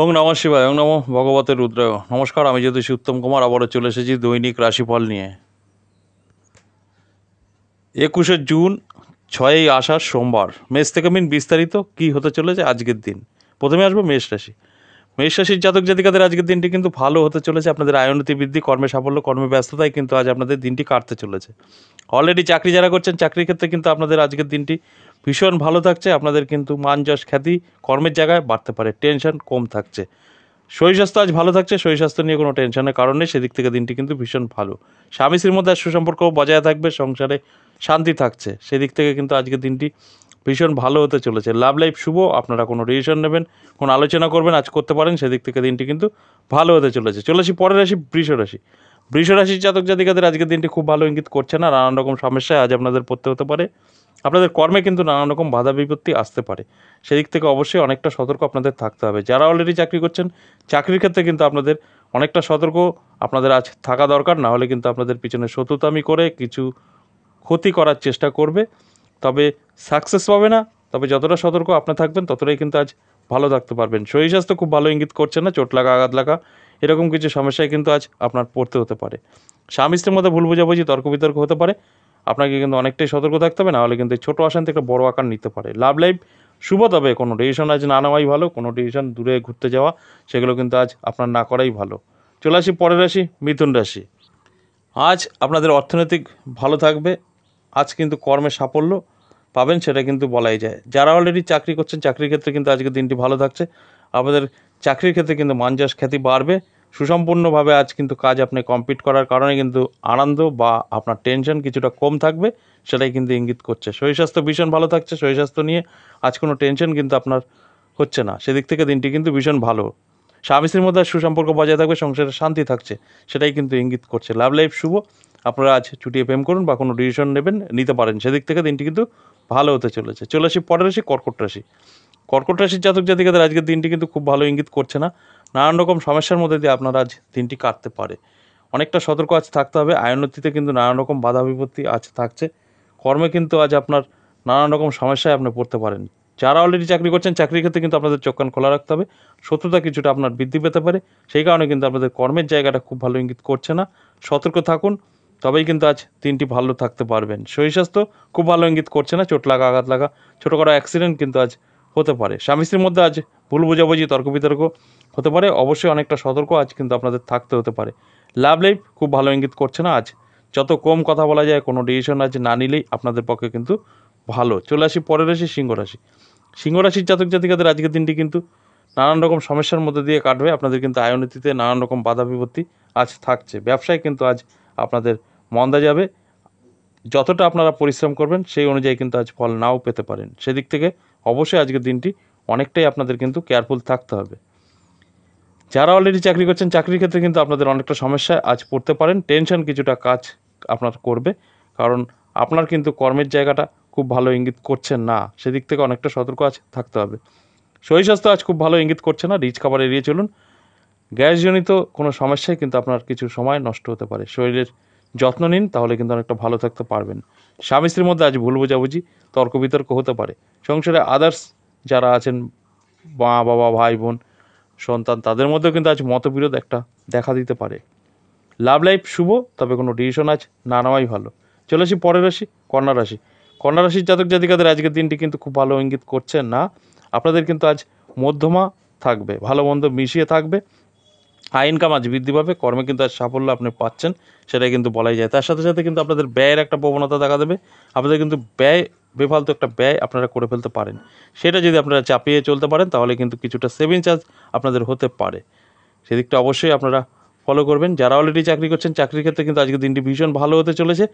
ওং নম শিবায় ওং নম ভগবতের রুদ্রায় নমস্কার আমি জ্যোতিষী উত্তম কুমার আবারও চলে এসেছি দৈনিক রাশিফল নিয়ে একুশে জুন ছয়ই আষাঢ় সোমবার মেষ থেকে মিন বিস্তারিত কি হতে চলেছে আজকের দিন প্রথমে আসবো মেষ রাশি মেষরাশির জাতক জাতিকাদের আজকের দিনটি কিন্তু ভালো হতে চলেছে আপনাদের আয়নতি বৃদ্ধি কর্মে সাফল্য কর্মে ব্যস্ততায় কিন্তু আজ আপনাদের দিনটি কাটতে চলেছে অলরেডি চাকরি যারা করছেন চাকরির ক্ষেত্রে কিন্তু আপনাদের আজকের দিনটি ভীষণ ভালো থাকছে আপনাদের কিন্তু মান যশ খ্যাতি কর্মের জায়গায় বাড়তে পারে টেনশন কম থাকছে স্বাস্থ্য আজ ভালো থাকছে স্বাস্থ্য নিয়ে কোনো টেনশনের কারণে সেদিক থেকে দিনটি কিন্তু ভীষণ ভালো স্বামী স্ত্রীর মধ্যে সুসম্পর্ক বজায় থাকবে সংসারে শান্তি থাকছে সেদিক থেকে কিন্তু আজকের দিনটি ভীষণ ভালো হতে চলেছে লাভ লাইফ শুভ আপনারা কোনো ডিসিশন নেবেন কোনো আলোচনা করবেন আজ করতে পারেন সেদিক থেকে দিনটি কিন্তু ভালো হতে চলেছে চলে আসি পরের রাশি বৃষ রাশি বৃষ রাশির জাতক জাতিকাদের আজকের দিনটি খুব ভালো ইঙ্গিত করছে না নানান রকম সমস্যায় আজ আপনাদের পড়তে হতে পারে আপনাদের কর্মে কিন্তু নানান রকম বাধা বিপত্তি আসতে পারে সেদিক থেকে অবশ্যই অনেকটা সতর্ক আপনাদের থাকতে হবে যারা অলরেডি চাকরি করছেন চাকরির ক্ষেত্রে কিন্তু আপনাদের অনেকটা সতর্ক আপনাদের আজ থাকা দরকার না হলে কিন্তু আপনাদের পিছনে শত্রুতামি করে কিছু ক্ষতি করার চেষ্টা করবে তবে সাকসেস পাবে না তবে যতটা সতর্ক আপনি থাকবেন ততটাই কিন্তু আজ ভালো থাকতে পারবেন শরীর স্বাস্থ্য খুব ভালো ইঙ্গিত করছে না চোট লাগা আঘাত লাগা এরকম কিছু সমস্যায় কিন্তু আজ আপনার পড়তে হতে পারে স্বামী স্ত্রীর মধ্যে ভুল বোঝাবুঝি তর্ক বিতর্ক হতে পারে আপনাকে কিন্তু অনেকটাই সতর্ক থাকতে হবে নাহলে কিন্তু ছোটো অশান্তি একটা বড় আকার নিতে পারে লাভ লাইফ শুভ তবে কোনো ডিসিশন আজ না নেওয়াই ভালো কোনো ডিসিশন দূরে ঘুরতে যাওয়া সেগুলো কিন্তু আজ আপনার না করাই ভালো চলে আসি পরের রাশি মিথুন রাশি আজ আপনাদের অর্থনৈতিক ভালো থাকবে আজ কিন্তু কর্মে সাফল্য পাবেন সেটা কিন্তু বলাই যায় যারা অলরেডি চাকরি করছেন চাকরির ক্ষেত্রে কিন্তু আজকের দিনটি ভালো থাকছে আমাদের চাকরির ক্ষেত্রে কিন্তু মানজাস খ্যাতি বাড়বে সুসম্পূর্ণভাবে আজ কিন্তু কাজ আপনি কমপ্লিট করার কারণে কিন্তু আনন্দ বা আপনার টেনশন কিছুটা কম থাকবে সেটাই কিন্তু ইঙ্গিত করছে শরীর স্বাস্থ্য ভীষণ ভালো থাকছে শরীর স্বাস্থ্য নিয়ে আজ কোনো টেনশন কিন্তু আপনার হচ্ছে না সেদিক থেকে দিনটি কিন্তু ভীষণ ভালো স্বামী স্ত্রীর মধ্যে সুসম্পর্ক বজায় থাকবে সংসারে শান্তি থাকছে সেটাই কিন্তু ইঙ্গিত করছে লাভ লাইফ শুভ আপনারা আজ ছুটিয়ে প্রেম করুন বা কোনো ডিসিশন নেবেন নিতে পারেন সেদিক থেকে দিনটি কিন্তু ভালো হতে চলেছে চলে আসি পরের রাশি কর্কট রাশি কর্কট রাশির জাতক জাতিকাদের আজকের দিনটি কিন্তু খুব ভালো ইঙ্গিত করছে না নানান রকম সমস্যার মধ্যে দিয়ে আপনারা আজ দিনটি কাটতে পারে অনেকটা সতর্ক আজ থাকতে হবে আয়নতিতে কিন্তু নানান রকম বাধা বিপত্তি আজ থাকছে কর্মে কিন্তু আজ আপনার নানান রকম সমস্যায় আপনি পড়তে পারেন যারা অলরেডি চাকরি করছেন চাকরির ক্ষেত্রে কিন্তু আপনাদের চোখান খোলা রাখতে হবে শত্রুতা কিছুটা আপনার বৃদ্ধি পেতে পারে সেই কারণে কিন্তু আপনাদের কর্মের জায়গাটা খুব ভালো ইঙ্গিত করছে না সতর্ক থাকুন তবেই কিন্তু আজ তিনটি ভালো থাকতে পারবেন শরীর স্বাস্থ্য খুব ভালো ইঙ্গিত করছে না চোট লাগা আঘাত লাগা ছোটো করা অ্যাক্সিডেন্ট কিন্তু আজ হতে পারে স্বামী স্ত্রীর মধ্যে আজ ভুল বোঝাবুঝি তর্ক বিতর্ক হতে পারে অবশ্যই অনেকটা সতর্ক আজ কিন্তু আপনাদের থাকতে হতে পারে লাভ লাইফ খুব ভালো ইঙ্গিত করছে না আজ যত কম কথা বলা যায় কোনো ডিসিশন আজ না নিলেই আপনাদের পক্ষে কিন্তু ভালো চলে আসি পরের রাশি সিংহ রাশি সিংহ রাশির জাতক জাতিকাদের আজকের দিনটি কিন্তু নানান রকম সমস্যার মধ্যে দিয়ে কাটবে আপনাদের কিন্তু আয়নীতিতে নানান রকম বাধা বিপত্তি আজ থাকছে ব্যবসায় কিন্তু আজ আপনাদের মন্দা যাবে যতটা আপনারা পরিশ্রম করবেন সেই অনুযায়ী কিন্তু আজ ফল নাও পেতে পারেন সেদিক থেকে অবশ্যই আজকের দিনটি অনেকটাই আপনাদের কিন্তু কেয়ারফুল থাকতে হবে যারা অলরেডি চাকরি করছেন চাকরির ক্ষেত্রে কিন্তু আপনাদের অনেকটা সমস্যায় আজ পড়তে পারেন টেনশন কিছুটা কাজ আপনার করবে কারণ আপনার কিন্তু কর্মের জায়গাটা খুব ভালো ইঙ্গিত করছে না সেদিক থেকে অনেকটা সতর্ক আজ থাকতে হবে শরীর স্বাস্থ্য আজ খুব ভালো ইঙ্গিত করছে না রিচ খাবার এড়িয়ে চলুন গ্যাসজনিত কোনো সমস্যায় কিন্তু আপনার কিছু সময় নষ্ট হতে পারে শরীরের যত্ন নিন তাহলে কিন্তু অনেকটা ভালো থাকতে পারবেন স্বামী স্ত্রীর মধ্যে আজ ভুল বোঝাবুঝি তর্ক বিতর্ক হতে পারে সংসারে আদার্স যারা আছেন মা বাবা ভাই বোন সন্তান তাদের মধ্যেও কিন্তু আজ মতবিরোধ একটা দেখা দিতে পারে লাভ লাইফ শুভ তবে কোনো ডিসিশন আজ না নেওয়াই ভালো চলে আসি পরের রাশি কন্যা রাশি কন্যা রাশির জাতক জাতিকাদের আজকের দিনটি কিন্তু খুব ভালো ইঙ্গিত করছে না আপনাদের কিন্তু আজ মধ্যমা থাকবে ভালো মন্দ মিশিয়ে থাকবে হাই ইনকাম আজ বৃদ্ধি পাবে কর্মে কিন্তু আজ সাফল্য আপনি পাচ্ছেন সেটাই কিন্তু বলাই যায় তার সাথে সাথে কিন্তু আপনাদের ব্যয়ের একটা প্রবণতা দেখা দেবে আপনাদের কিন্তু ব্যয় বেফালতু একটা ব্যয় আপনারা করে ফেলতে পারেন সেটা যদি আপনারা চাপিয়ে চলতে পারেন তাহলে কিন্তু কিছুটা সেভিং চার্জ আপনাদের হতে পারে সেদিকটা অবশ্যই আপনারা ফলো করবেন যারা অলরেডি চাকরি করছেন চাকরির ক্ষেত্রে কিন্তু আজকের দিনটি ভীষণ ভালো হতে চলেছে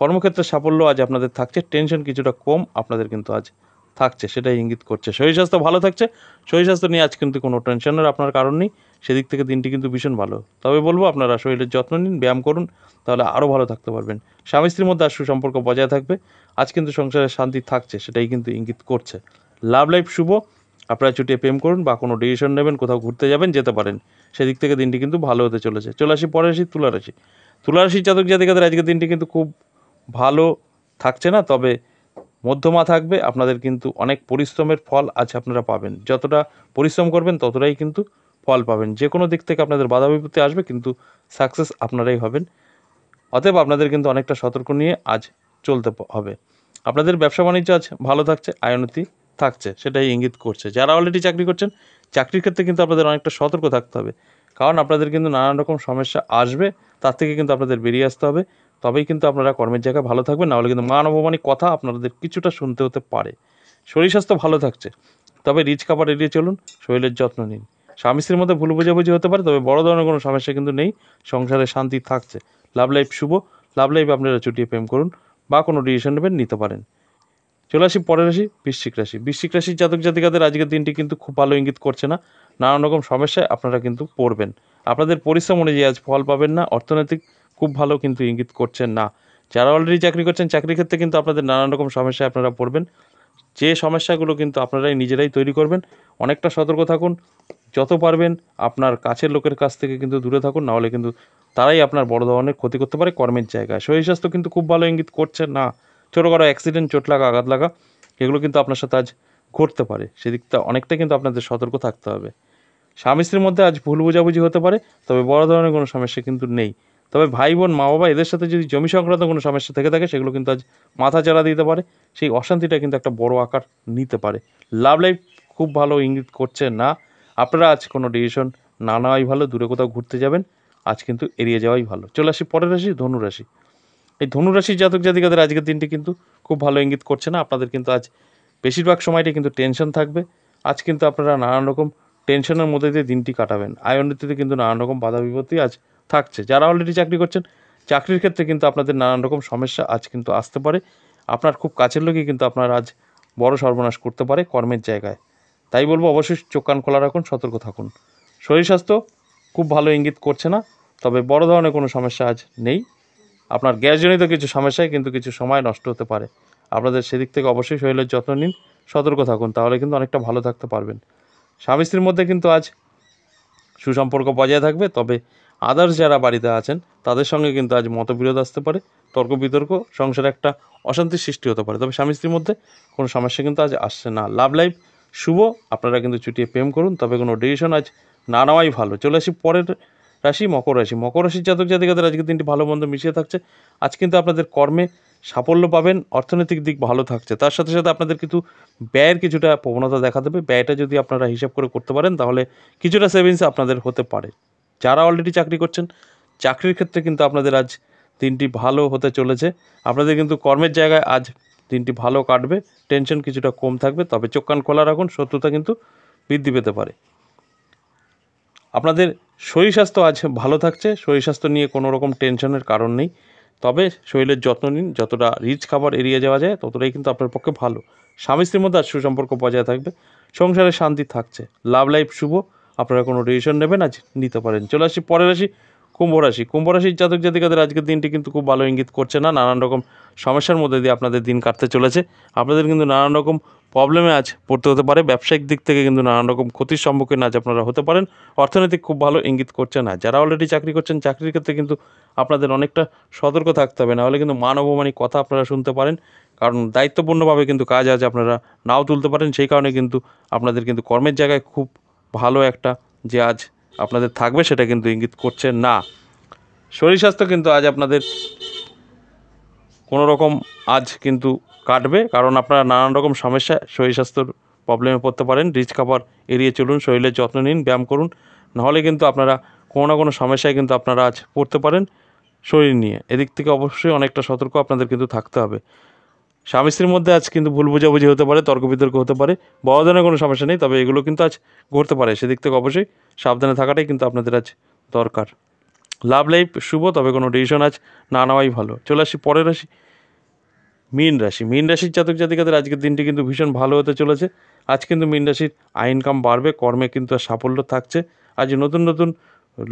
কর্মক্ষেত্রে সাফল্য আজ আপনাদের থাকছে টেনশন কিছুটা কম আপনাদের কিন্তু আজ থাকছে সেটাই ইঙ্গিত করছে শরীর স্বাস্থ্য ভালো থাকছে শরীর স্বাস্থ্য নিয়ে আজ কিন্তু কোনো টেনশনের আপনার কারণ নেই সেদিক থেকে দিনটি কিন্তু ভীষণ ভালো তবে বলবো আপনারা শরীরের যত্ন নিন ব্যায়াম করুন তাহলে আরও ভালো থাকতে পারবেন স্বামী স্ত্রীর মধ্যে আর সুসম্পর্ক বজায় থাকবে আজ কিন্তু সংসারে শান্তি থাকছে সেটাই কিন্তু ইঙ্গিত করছে লাভ লাইফ শুভ আপনারা ছুটিয়ে প্রেম করুন বা কোনো ডিসিশন নেবেন কোথাও ঘুরতে যাবেন যেতে পারেন সেদিক থেকে দিনটি কিন্তু ভালো হতে চলেছে চলে আসি পরে আসি তুলারাশি তুলারাশির জাতক জাতিকাদের আজকের দিনটি কিন্তু খুব ভালো থাকছে না তবে মধ্যমা থাকবে আপনাদের কিন্তু অনেক পরিশ্রমের ফল আজ আপনারা পাবেন যতটা পরিশ্রম করবেন ততটাই কিন্তু ফল পাবেন যে কোনো দিক থেকে আপনাদের বাধা বিপত্তি আসবে কিন্তু সাকসেস আপনারাই হবেন অতএব আপনাদের কিন্তু অনেকটা সতর্ক নিয়ে আজ চলতে হবে আপনাদের ব্যবসা বাণিজ্য আজ ভালো থাকছে আয়নতি থাকছে সেটাই ইঙ্গিত করছে যারা অলরেডি চাকরি করছেন চাকরির ক্ষেত্রে কিন্তু আপনাদের অনেকটা সতর্ক থাকতে হবে কারণ আপনাদের কিন্তু নানান রকম সমস্যা আসবে তার থেকে কিন্তু আপনাদের বেরিয়ে আসতে হবে তবেই কিন্তু আপনারা কর্মের জায়গায় ভালো থাকবেন নাহলে কিন্তু মান অপমানিক কথা আপনাদের কিছুটা শুনতে হতে পারে শরীর স্বাস্থ্য ভালো থাকছে তবে রিচ খাবার এড়িয়ে চলুন শরীরের যত্ন নিন স্বামী স্ত্রীর মধ্যে ভুল বোঝাবুঝি হতে পারে তবে বড় ধরনের কোনো সমস্যা কিন্তু নেই সংসারে শান্তি থাকছে লাভ লাইফ শুভ লাভ লাইফ আপনারা চুটিয়ে প্রেম করুন বা কোনো ডিসিশন নেবেন নিতে পারেন চলে আসি পরের রাশি বৃশ্চিক রাশি বৃশ্চিক রাশির জাতক জাতিকাদের আজকের দিনটি কিন্তু খুব ভালো ইঙ্গিত করছে না নানান রকম সমস্যায় আপনারা কিন্তু পড়বেন আপনাদের পরিশ্রম অনুযায়ী আজ ফল পাবেন না অর্থনৈতিক খুব ভালো কিন্তু ইঙ্গিত করছেন না যারা অলরেডি চাকরি করছেন চাকরির ক্ষেত্রে কিন্তু আপনাদের নানান রকম সমস্যায় আপনারা পড়বেন যে সমস্যাগুলো কিন্তু আপনারাই নিজেরাই তৈরি করবেন অনেকটা সতর্ক থাকুন যত পারবেন আপনার কাছের লোকের কাছ থেকে কিন্তু দূরে থাকুন নাহলে কিন্তু তারাই আপনার বড় ধরনের ক্ষতি করতে পারে কর্মের জায়গায় শরীর স্বাস্থ্য কিন্তু খুব ভালো ইঙ্গিত করছে না ছোটো খাটো অ্যাক্সিডেন্ট চোট লাগা আঘাত লাগা এগুলো কিন্তু আপনার সাথে আজ ঘটতে পারে সেদিকটা অনেকটা কিন্তু আপনাদের সতর্ক থাকতে হবে স্বামী স্ত্রীর মধ্যে আজ ভুল বোঝাবুঝি হতে পারে তবে বড় ধরনের কোনো সমস্যা কিন্তু নেই তবে ভাই বোন মা বাবা এদের সাথে যদি জমি সংক্রান্ত কোনো সমস্যা থেকে থাকে সেগুলো কিন্তু আজ মাথা চাড়া দিতে পারে সেই অশান্তিটা কিন্তু একটা বড় আকার নিতে পারে লাভ লাইফ খুব ভালো ইঙ্গিত করছে না আপনারা আজ কোনো ডিসিশন না নেওয়াই ভালো দূরে কোথাও ঘুরতে যাবেন আজ কিন্তু এড়িয়ে যাওয়াই ভালো চলে আসি পরের রাশি ধনুরাশি এই ধনুরাশির জাতক জাতিকাদের আজকের দিনটি কিন্তু খুব ভালো ইঙ্গিত করছে না আপনাদের কিন্তু আজ বেশিরভাগ সময়টা কিন্তু টেনশন থাকবে আজ কিন্তু আপনারা নানান রকম টেনশনের মধ্যে দিয়ে দিনটি কাটাবেন আয়ন কিন্তু নানান রকম বাধা বিপত্তি আজ থাকছে যারা অলরেডি চাকরি করছেন চাকরির ক্ষেত্রে কিন্তু আপনাদের নানান রকম সমস্যা আজ কিন্তু আসতে পারে আপনার খুব কাছের লোকই কিন্তু আপনার আজ বড় সর্বনাশ করতে পারে কর্মের জায়গায় তাই বলবো অবশ্যই চোখ কান খোলা রাখুন সতর্ক থাকুন শরীর স্বাস্থ্য খুব ভালো ইঙ্গিত করছে না তবে বড় ধরনের কোনো সমস্যা আজ নেই আপনার গ্যাসজনিত কিছু সমস্যায় কিন্তু কিছু সময় নষ্ট হতে পারে আপনাদের সেদিক থেকে অবশ্যই শরীরের যত্ন নিন সতর্ক থাকুন তাহলে কিন্তু অনেকটা ভালো থাকতে পারবেন স্বামী স্ত্রীর মধ্যে কিন্তু আজ সুসম্পর্ক বজায় থাকবে তবে আদার্স যারা বাড়িতে আছেন তাদের সঙ্গে কিন্তু আজ মতবিরোধ আসতে পারে তর্ক বিতর্ক সংসারে একটা অশান্তির সৃষ্টি হতে পারে তবে স্বামী স্ত্রীর মধ্যে কোনো সমস্যা কিন্তু আজ আসছে না লাভ লাইফ শুভ আপনারা কিন্তু ছুটিয়ে প্রেম করুন তবে কোনো ডিসিশন আজ না নেওয়াই ভালো চলে আসি পরের রাশি মকর রাশি মকর রাশির জাতক জাতিকাদের আজকে তিনটি ভালো মন্দ মিশিয়ে থাকছে আজ কিন্তু আপনাদের কর্মে সাফল্য পাবেন অর্থনৈতিক দিক ভালো থাকছে তার সাথে সাথে আপনাদের কিন্তু ব্যয়ের কিছুটা প্রবণতা দেখা দেবে ব্যয়টা যদি আপনারা হিসাব করে করতে পারেন তাহলে কিছুটা সেভিংস আপনাদের হতে পারে যারা অলরেডি চাকরি করছেন চাকরির ক্ষেত্রে কিন্তু আপনাদের আজ দিনটি ভালো হতে চলেছে আপনাদের কিন্তু কর্মের জায়গায় আজ দিনটি ভালো কাটবে টেনশন কিছুটা কম থাকবে তবে চোখ কান খোলা রাখুন শত্রুতা কিন্তু বৃদ্ধি পেতে পারে আপনাদের শরীর স্বাস্থ্য আজ ভালো থাকছে শরীর স্বাস্থ্য নিয়ে কোনো রকম টেনশনের কারণ নেই তবে শরীরের যত্ন নিন যতটা রিচ খাবার এড়িয়ে যাওয়া যায় ততটাই কিন্তু আপনার পক্ষে ভালো স্বামী স্ত্রীর মধ্যে আজ সুসম্পর্ক বজায় থাকবে সংসারে শান্তি থাকছে লাভ লাইফ শুভ আপনারা কোনো ডিসিশন নেবেন আজ নিতে পারেন চলে আসি পরের রাশি কুম্ভ রাশি কুম্ভ রাশির জাতক জাতিকাদের আজকের দিনটি কিন্তু খুব ভালো ইঙ্গিত করছে না নানান রকম সমস্যার মধ্যে দিয়ে আপনাদের দিন কাটতে চলেছে আপনাদের কিন্তু নানান রকম প্রবলেমে আজ পড়তে হতে পারে ব্যবসায়িক দিক থেকে কিন্তু নানান রকম ক্ষতির সম্মুখীন আজ আপনারা হতে পারেন অর্থনৈতিক খুব ভালো ইঙ্গিত করছে না যারা অলরেডি চাকরি করছেন চাকরির ক্ষেত্রে কিন্তু আপনাদের অনেকটা সতর্ক থাকতে হবে নাহলে কিন্তু মান অপমানিক কথা আপনারা শুনতে পারেন কারণ দায়িত্বপূর্ণভাবে কিন্তু কাজ আজ আপনারা নাও তুলতে পারেন সেই কারণে কিন্তু আপনাদের কিন্তু কর্মের জায়গায় খুব ভালো একটা যে আজ আপনাদের থাকবে সেটা কিন্তু ইঙ্গিত করছে না শরীর স্বাস্থ্য কিন্তু আজ আপনাদের কোনো রকম আজ কিন্তু কাটবে কারণ আপনারা নানান রকম সমস্যা শরীর স্বাস্থ্যর প্রবলেমে পড়তে পারেন রিচ খাবার এড়িয়ে চলুন শরীরের যত্ন নিন ব্যায়াম করুন নাহলে কিন্তু আপনারা কোনো না কোনো সমস্যায় কিন্তু আপনারা আজ পড়তে পারেন শরীর নিয়ে এদিক থেকে অবশ্যই অনেকটা সতর্ক আপনাদের কিন্তু থাকতে হবে স্বামী স্ত্রীর মধ্যে আজ কিন্তু ভুল বোঝাবুঝি হতে পারে তর্ক বিতর্ক হতে পারে বড় ধরনের কোনো সমস্যা নেই তবে এগুলো কিন্তু আজ ঘটতে পারে সেদিক থেকে অবশ্যই সাবধানে থাকাটাই কিন্তু আপনাদের আজ দরকার লাভ লাইফ শুভ তবে কোনো ডিসিশন আজ না নেওয়াই ভালো চলে আসি পরের রাশি মীন রাশি মীন রাশির জাতক জাতিকাদের আজকের দিনটি কিন্তু ভীষণ ভালো হতে চলেছে আজ কিন্তু মীন রাশির আয় ইনকাম বাড়বে কর্মে কিন্তু আর সাফল্য থাকছে আজ নতুন নতুন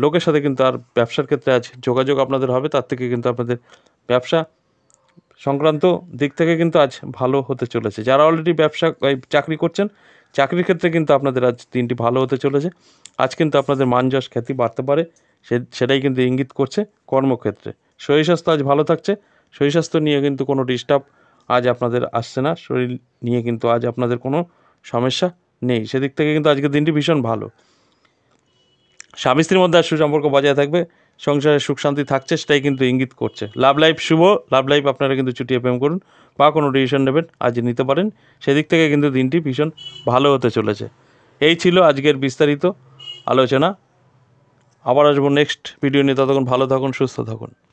লোকের সাথে কিন্তু আর ব্যবসার ক্ষেত্রে আজ যোগাযোগ আপনাদের হবে তার থেকে কিন্তু আপনাদের ব্যবসা সংক্রান্ত দিক থেকে কিন্তু আজ ভালো হতে চলেছে যারা অলরেডি ব্যবসা চাকরি করছেন চাকরির ক্ষেত্রে কিন্তু আপনাদের আজ দিনটি ভালো হতে চলেছে আজ কিন্তু আপনাদের মানযশ খ্যাতি বাড়তে পারে সে সেটাই কিন্তু ইঙ্গিত করছে কর্মক্ষেত্রে শরীর স্বাস্থ্য আজ ভালো থাকছে শরীর স্বাস্থ্য নিয়ে কিন্তু কোনো ডিস্টার্ব আজ আপনাদের আসছে না শরীর নিয়ে কিন্তু আজ আপনাদের কোনো সমস্যা নেই সেদিক থেকে কিন্তু আজকের দিনটি ভীষণ ভালো স্বামী স্ত্রীর মধ্যে আজ সুসম্পর্ক বজায় থাকবে সংসারে সুখ শান্তি থাকছে সেটাই কিন্তু ইঙ্গিত করছে লাভ লাইফ শুভ লাভ লাইফ আপনারা কিন্তু ছুটি প্রেম করুন বা কোনো ডিসিশন নেবেন আজ নিতে পারেন সেদিক থেকে কিন্তু দিনটি ভীষণ ভালো হতে চলেছে এই ছিল আজকের বিস্তারিত আলোচনা আবার আসবো নেক্সট ভিডিও নিয়ে ততক্ষণ ভালো থাকুন সুস্থ থাকুন